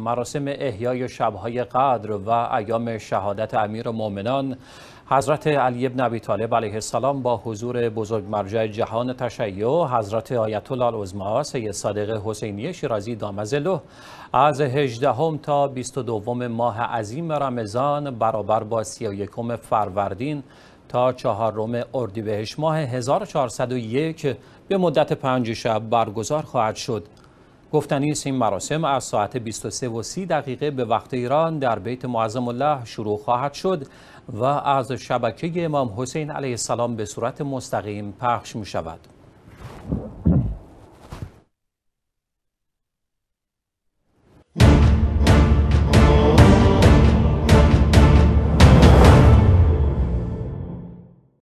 مراسم احیای شبهای قدر و ایام شهادت امیر مؤمنان حضرت علی ابن ابی طالب علیه السلام با حضور بزرگ مرجع جهان تشیع حضرت آیت الله العظما سید صادق حسینی شیرازی دامزلو از 18 هم تا دوم ماه عظیم رمضان برابر با 31 فروردین تا چهارم اردیبهشت ماه 1401 به مدت پنج شب برگزار خواهد شد گفتنی است این مراسم از ساعت 23 و 30 دقیقه به وقت ایران در بیت معظم الله شروع خواهد شد و از شبکه امام حسین علیه السلام به صورت مستقیم پخش می شود.